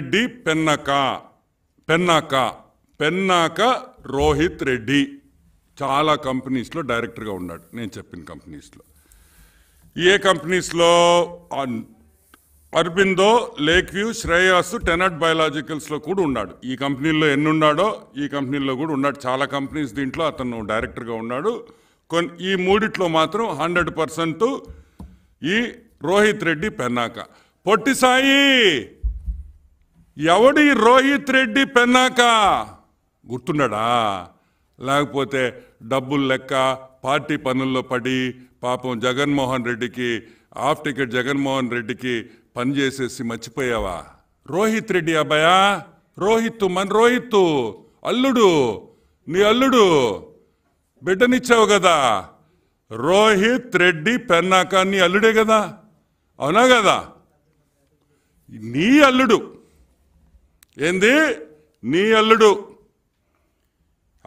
రెడ్డి పెన్నక పెన్నాక పెన్నాక రోహిత్ రెడ్డి చాలా కంపెనీస్లో డైరెక్టర్గా ఉన్నాడు నేను చెప్పిన కంపెనీస్లో ఏ కంపెనీస్లో Aurobindo lake view Shreyas tenet బయాలజికల్స్లో కూడా ఉన్నాడు ఈ కంపెనీల్లో ఎన్ని ఉన్నాడో ఈ కంపెనీల్లో కూడా ఉన్నాడు చాలా కంపెనీస్ దీంట్లో అతను డైరెక్టర్గా ఉన్నాడు కొన్ని ఈ మూడిట్లో మాత్రం హండ్రెడ్ పర్సెంట్ ఈ రోహిత్ రెడ్డి పెన్నాక పొట్టిసాయి ఎవడి రోహిత్ రెడ్డి పెన్నాక గుర్తున్నాడా లేకపోతే డబ్బులు లెక్క పార్టీ పనుల్లో పడి పాపం జగన్మోహన్ రెడ్డికి ఆఫ్ టికెట్ జగన్మోహన్ రెడ్డికి పనిచేసేసి మర్చిపోయావా రోహిత్ రెడ్డి అబ్బాయా రోహిత్ మన రోహిత్ అల్లుడు నీ అల్లుడు బిడ్డనిచ్చావు కదా రోహిత్ రెడ్డి పెన్నాక నీ అల్లుడే కదా అవునా కదా నీ అల్లుడు ఏంది నీ అల్లుడు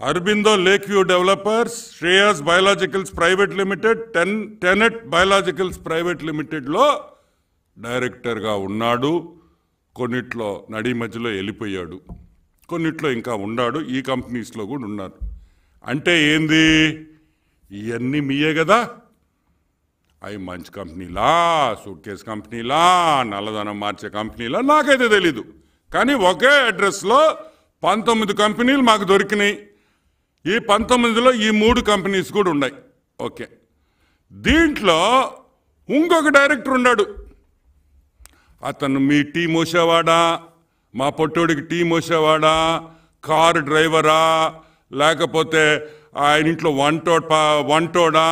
Aurobindo lake view developers Shreyas biologicals private limited ten tenet biologicals private లిమిటెడ్లో డైరెక్టర్గా ఉన్నాడు కొన్నిట్లో నడి మధ్యలో వెళ్ళిపోయాడు కొన్నిట్లో ఇంకా ఉన్నాడు ఈ కంపెనీస్లో కూడా ఉన్నారు అంటే ఏంది ఇవన్నీ మీయే కదా అవి మంచి కంపెనీలా సూట్ కేసు కంపెనీలా నల్లధనం మార్చే కంపెనీలా నాకైతే తెలీదు కానీ ఒకే అడ్రస్లో పంతొమ్మిది కంపెనీలు మాకు దొరికినాయి ఈ పంతొమ్మిదిలో ఈ మూడు కంపెనీస్ కూడా ఉన్నాయి ఓకే దీంట్లో ఇంకొక డైరెక్టర్ ఉన్నాడు అతను మీ టీ మోసేవాడా మా పొట్టోడికి టీ మోసేవాడా కారు డ్రైవరా లేకపోతే ఆయన ఇంట్లో వంటో వంటోడా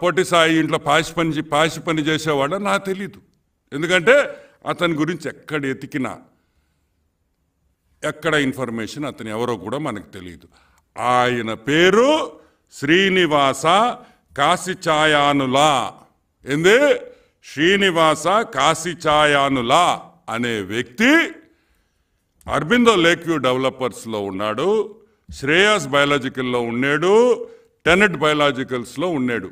పొట్టి సాయి ఇంట్లో పాసి పని పాసి పని చేసేవాడా నాకు తెలీదు ఎందుకంటే అతని గురించి ఎక్కడ ఎతికినా ఎక్కడ ఇన్ఫర్మేషన్ అతను ఎవరో కూడా మనకు తెలియదు ఆయన పేరు శ్రీనివాస కాశీఛాయానులా ఏంది శ్రీనివాస కాశీఛాయానులా అనే వ్యక్తి అర్బిందో లేక్వ్యూ డెవలపర్స్లో ఉన్నాడు శ్రేయాస్ బయాలజికల్లో ఉన్నాడు టెనెట్ బయాలజికల్స్లో ఉన్నాడు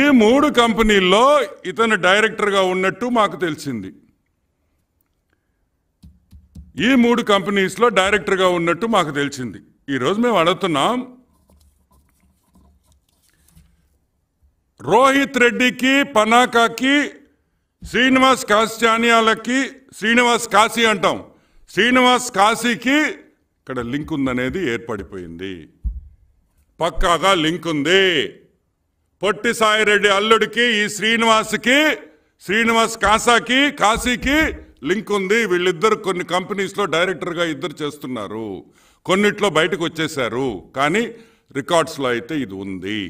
ఈ మూడు కంపెనీల్లో ఇతను డైరెక్టర్గా ఉన్నట్టు మాకు తెలిసింది ఈ మూడు కంపెనీస్లో డైరెక్టర్గా ఉన్నట్టు మాకు తెలిసింది ఈరోజు మేము అడుగుతున్నాం రోహిత్ రెడ్డికి పనాకాకి శ్రీనివాస్ కాశ్యానియాలకి శ్రీనివాస్ కాశీ అంటాం శ్రీనివాస్ కాశీకి ఇక్కడ లింక్ ఉందనేది ఏర్పడిపోయింది పక్కాగా లింక్ ఉంది పొట్టి సాయిరెడ్డి అల్లుడికి ఈ శ్రీనివాస్కి శ్రీనివాస్ కాసాకి కాశీకి లింక్ ఉంది వీళ్ళిద్దరు కొన్ని కంపెనీస్లో డైరెక్టర్గా ఇద్దరు చేస్తున్నారు కొన్నిట్లో బయటకు వచ్చేశారు కానీ రికార్డ్స్లో అయితే ఇది ఉంది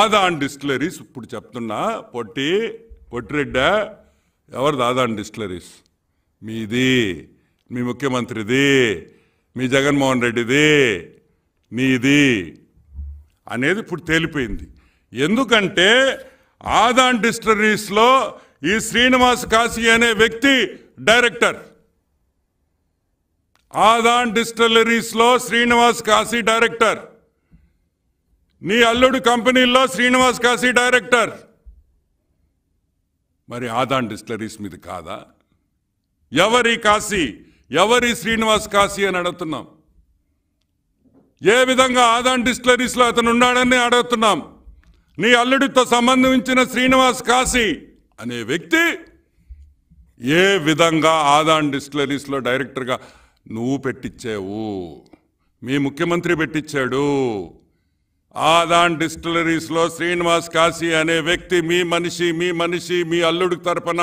ఆదాన్ డిస్టిలరీస్ ఇప్పుడు చెప్తున్నా పొట్టి పొట్టిరెడ్డ ఎవరు ఆదాన్ డిస్టిలరీస్ మీది మీ ముఖ్యమంత్రిది మీ జగన్మోహన్ రెడ్డిది నీది అనేది ఇప్పుడు తేలిపోయింది ఎందుకంటే ఆదాన్ డిస్టిలరీస్లో ఈ శ్రీనివాస్ కాశీ అనే వ్యక్తి డైరెక్టర్ ఆదాన్ డిస్టిలరీస్లో శ్రీనివాస్ కాశీ డైరెక్టర్ నీ అల్లుడు కంపెనీల్లో శ్రీనివాస్ కాశీ డైరెక్టర్ మరి ఆదాన్ డిస్టిలరీస్ మీద కాదా ఎవరి కాశీ ఎవరి శ్రీనివాస్ కాశీ అని అడుగుతున్నాం ఏ విధంగా ఆదాన్ డిస్టిలరీస్లో అతను ఉన్నాడని అడుగుతున్నాం నీ అల్లుడితో సంబంధించిన శ్రీనివాస్ కాశీ అనే వ్యక్తి ఏ విధంగా ఆదాన్ డిస్టిలరీస్లో డైరెక్టర్గా నువ్వు పెట్టించావు మీ ముఖ్యమంత్రి పెట్టించాడు ఆదాన్ డిస్టిలరీస్లో శ్రీనివాస్ కాశీ అనే వ్యక్తి మీ మనిషి మీ మనిషి మీ అల్లుడి తరపున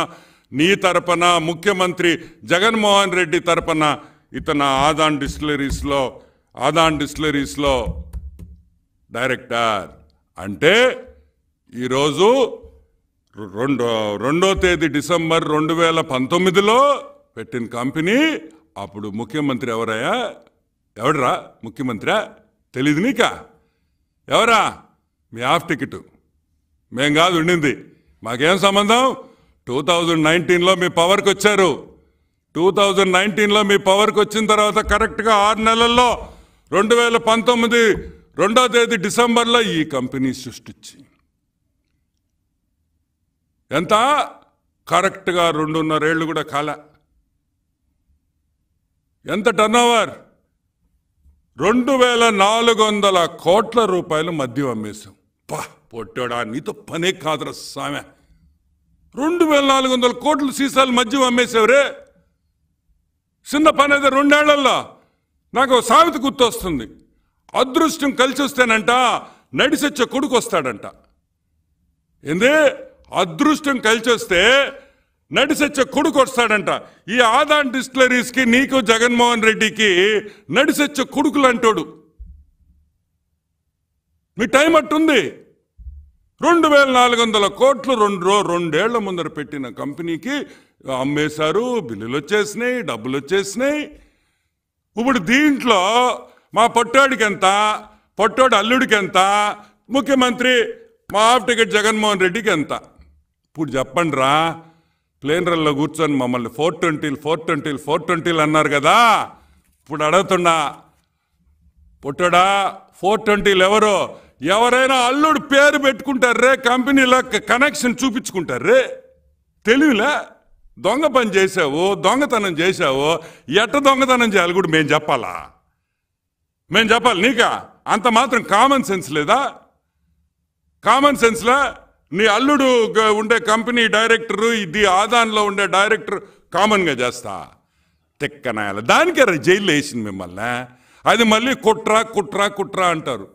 నీ తరపున ముఖ్యమంత్రి జగన్మోహన్ రెడ్డి తరపున ఇతను ఆదాన్ డిస్టిలరీస్లో ఆదాన్ డిస్టిలరీస్లో డైరెక్టర్ అంటే ఈరోజు రెండో రెండో తేదీ డిసెంబర్ రెండు వేల పంతొమ్మిదిలో పెట్టిన కంపెనీ అప్పుడు ముఖ్యమంత్రి ఎవరయ్యా ఎవడరా ముఖ్యమంత్రి తెలీదు నీకా ఎవరా మీ హాఫ్ టికెట్ మేం కాదు ఉండింది మాకేం సంబంధం టూ థౌజండ్ నైన్టీన్లో మీ పవర్కి వచ్చారు టూ థౌజండ్ నైన్టీన్లో మీ పవర్కి వచ్చిన తర్వాత కరెక్ట్గా ఆరు నెలల్లో రెండు వేల పంతొమ్మిది రెండో తేదీ డిసెంబర్లో ఈ కంపెనీ సృష్టించి ఎంత కరెక్ట్గా రెండున్నరేళ్ళు కూడా కాల ఎంత ఓవర్ రెండు వేల నాలుగు వందల కోట్ల రూపాయలు మద్యం అమ్మేశాం పా పొట్టాడా నీతో పనే కాదురా సామె రెండు వేల నాలుగు వందల కోట్లు సీసాలు మద్యం అమ్మేసావరే చిన్న పని అయితే రెండేళ్లలో నాకు సామెత గుర్తొస్తుంది అదృష్టం కలిసి వస్తేనంట నడిసొచ్చే కొడుకు వస్తాడంట ఏందే అదృష్టం కలిచొస్తే నడిసొచ్చే కొడుకు వస్తాడంట ఈ ఆదాన్ డిస్టిలరీస్కి నీకు జగన్మోహన్ రెడ్డికి నడిసొచ్చే కొడుకులు అంటాడు మీ టైం అట్టుంది రెండు వేల నాలుగు వందల కోట్లు రెండు రో రెండేళ్ల ముందర పెట్టిన కంపెనీకి అమ్మేశారు బిల్లులు వచ్చేసినాయి డబ్బులు వచ్చేసినాయి ఇప్పుడు దీంట్లో మా పొట్టాడికి ఎంత పొట్టాడు అల్లుడికి ఎంత ముఖ్యమంత్రి మా హాఫ్ టికెట్ జగన్మోహన్ రెడ్డికి ఎంత ఇప్పుడు చెప్పండి రా ప్లేన్ రన్లో కూర్చొని మమ్మల్ని ఫోర్ ట్వంటీలు ఫోర్ ట్వంటీలు ఫోర్ ట్వంటీలు అన్నారు కదా ఇప్పుడు అడుగుతున్నా పుట్టడా ఫోర్ ట్వంటీలు ఎవరు ఎవరైనా అల్లుడు పేరు పెట్టుకుంటారు రే కంపెనీలో కనెక్షన్ చూపించుకుంటారు రే తెలివిలే దొంగ పని చేసావు దొంగతనం చేసావు ఎట్ట దొంగతనం చేయాలి కూడా మేము చెప్పాలా మేము చెప్పాలి నీకా అంత మాత్రం కామన్ సెన్స్ లేదా కామన్ సెన్స్లా నీ అల్లుడు ఉండే కంపెనీ డైరెక్టరు ఇది ఆదాన్లో ఉండే డైరెక్టర్ కామన్గా చేస్తా తెక్కనాయాల దానికే జైల్లో వేసింది మిమ్మల్ని అది మళ్ళీ కుట్ర కుట్ర కుట్ర అంటారు